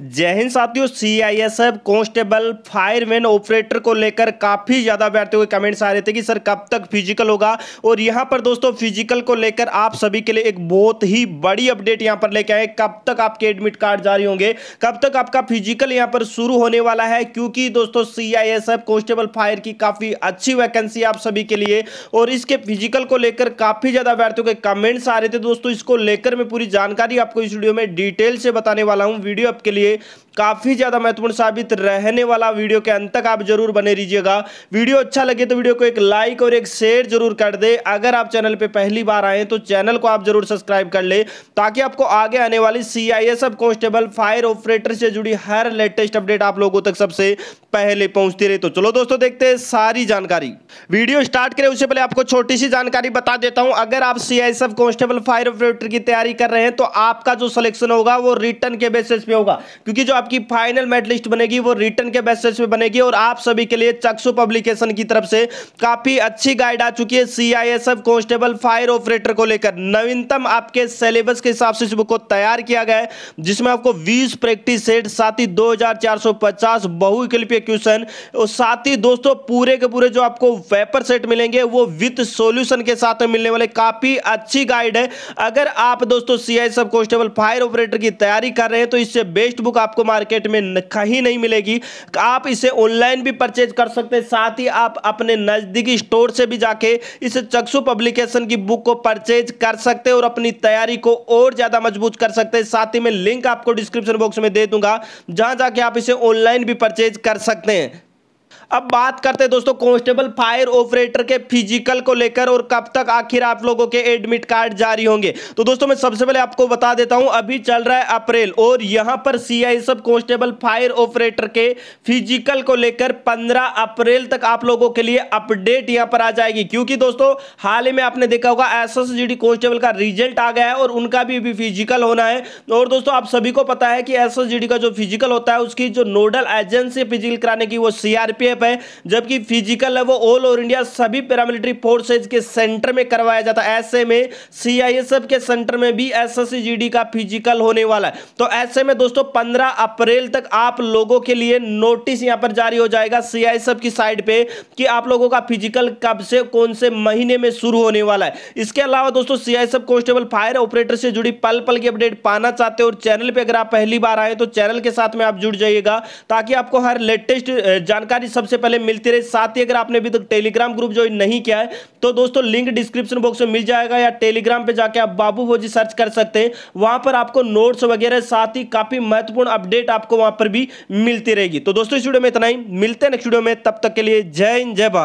जय हिंद साथियों C I S F constable fireman operator को लेकर काफ़ी ज़्यादा बैठते हुए कमेंट्स आ रहे थे कि सर कब तक फिजिकल होगा और यहाँ पर दोस्तों फिजिकल को लेकर आप सभी के लिए एक बहुत ही बड़ी अपडेट यहाँ पर लेके आए कब तक आपके एडमिट कार्ड जारी होंगे कब तक आपका फिजिकल यहाँ पर शुरू होने वाला है क्योंकि दोस्तों C I S F constable fire की काफ़ी अच्छी वैकेंसी आप सभी के लिए और इसके फिजिकल को लेकर काफ़ी ज़्यादा बैठते हुए कमेंट्स आ रहे थे दोस्तों इसको लेकर मैं पूरी जानकारी आपको इस वीडियो में डिटेल से बताने वाला हूँ वीडियो आपके लिए लिए काफ़ी ज़्यादा महत्वपूर्ण साबित रहने वाला वीडियो के अंत तक आप जरूर बने रहिएगा वीडियो अच्छा लगे तो वीडियो को एक लाइक और एक शेयर जरूर कर दे अगर आप चैनल पर पहली बार आए तो चैनल को आप जरूर सब्सक्राइब कर ले ताकि आपको आगे आने वाली C F constable fire operator से जुड़ी हर लेटेस्ट अपडेट आप लोगों तक सबसे पहले पहुंचती रहे तो चलो दोस्तों देखते हैं सारी जानकारी वीडियो स्टार्ट करें उससे पहले आपको छोटी सी जानकारी बता देता हूं अगर आप C I F constable fire operator की तैयारी कर रहे हैं तो आपका जो सिलेक्शन होगा वो रिटर्न के बेसिस पे होगा क्योंकि जो आपकी फाइनल मेट लिस्ट बनेगी वो रिटर्न के बेसिस पे बनेगी और आप सभी के लिए चक्सु पब्लिकेशन की तरफ से काफी अच्छी गाइड आ चुकी है सीआईएसएफ कांस्टेबल फायर ऑपरेटर को लेकर नवीनतम आपके सिलेबस के हिसाब से इस बुक को तैयार किया गया है जिसमें आपको बीस प्रैक्टिस सेट साथ ही दो बहुविकल्पीय क्वेश्चन और साथ ही दोस्तों पूरे के पूरे जो आपको पेपर सेट मिलेंगे वो विथ सोल्यूशन के साथ मिलने वाले काफी अच्छी गाइड है अगर आप दोस्तों सीआईएसएफ कांस्टेबल फायर ऑपरेटर की तैयारी कर रहे हैं तो इससे बेस्ट बुक आपको मार्केट में कहीं नहीं मिलेगी आप इसे ऑनलाइन भी परचेज कर सकते हैं साथ ही आप अपने नज़दीकी स्टोर से भी जाके इस चक्षु पब्लिकेशन की बुक को परचेज कर सकते हैं और अपनी तैयारी को और ज़्यादा मजबूत कर सकते हैं साथ ही मैं लिंक आपको डिस्क्रिप्शन बॉक्स में दे दूंगा जहाँ जाके आप इसे ऑनलाइन भी परचेज कर सकते हैं अब बात करते हैं दोस्तों कांस्टेबल फायर ऑपरेटर के फिजिकल को लेकर और कब तक आखिर आप लोगों के एडमिट कार्ड जारी होंगे तो दोस्तों मैं सबसे पहले आपको बता देता हूं अभी चल रहा है अप्रैल और यहां पर CI sub constable fire operator के फिजिकल को लेकर 15 अप्रैल तक आप लोगों के लिए अपडेट यहां पर आ जाएगी क्योंकि दोस्तों हाल ही में आपने देखा होगा एस कांस्टेबल का रिजल्ट आ गया है और उनका भी अभी फिजिकल होना है और दोस्तों आप सभी को पता है कि एस का जो फिजिकल होता है उसकी जो नोडल एजेंसी फिजिकल कराने की वो सीआरपीएफ एफ है जबकि फिजिकल है वो ऑल ओवर इंडिया सभी पैरामिलिट्री फोर्सेज के सेंटर में करवाया जाता है ऐसे में सीआईएसएफ के सेंटर में भी एस एसएससीजीडी का फिजिकल होने वाला है तो ऐसे में दोस्तों पंद्रह अप्रैल तक आप लोगों के लिए नोटिस यहां पर जारी हो जाएगा सीआईएसएफ की साइड पर कि आप लोगों का फिजिकल कब से कौन से महीने में शुरू होने वाला है इसके अलावा दोस्तों सीआईएसएफ कॉन्स्टेबल फायर ऑपरेटर से जुड़ी पल पल की अपडेट पाना चाहते हो और चैनल पे अगर आप पहली बार आए तो चैनल के साथ में आप जुड़ जाइएगा ताकि आपको हर लेटेस्ट जानकारी सब सबसे पहले मिलती रही साथ ही अगर आपने अभी तक टेलीग्राम ग्रुप ज्वाइन नहीं किया है तो दोस्तों लिंक डिस्क्रिप्शन बॉक्स में मिल जाएगा या टेलीग्राम पे जाके आप बाबू भोजी सर्च कर सकते हैं वहां पर आपको नोट्स वगैरह साथ ही काफी महत्वपूर्ण अपडेट आपको वहां पर भी मिलती रहेगी तो दोस्तों इस वीडियो में इतना ही मिलते हैं नेक्स्ट वीडियो में तब तक के लिए जय हिंद जय भारत